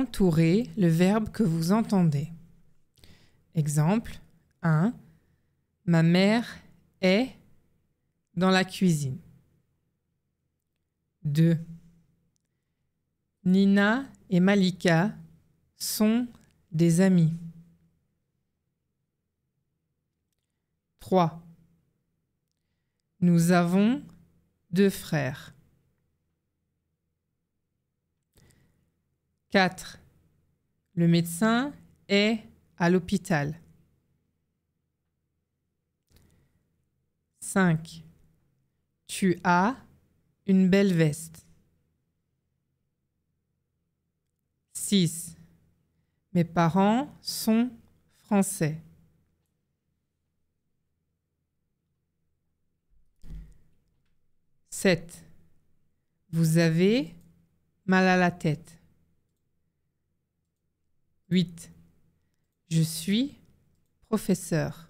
entourez le verbe que vous entendez. Exemple 1. Ma mère est dans la cuisine. 2. Nina et Malika sont des amis. 3. Nous avons deux frères. 4. Le médecin est à l'hôpital. 5. Tu as une belle veste. 6. Mes parents sont français. 7. Vous avez mal à la tête. 8. Je suis professeur.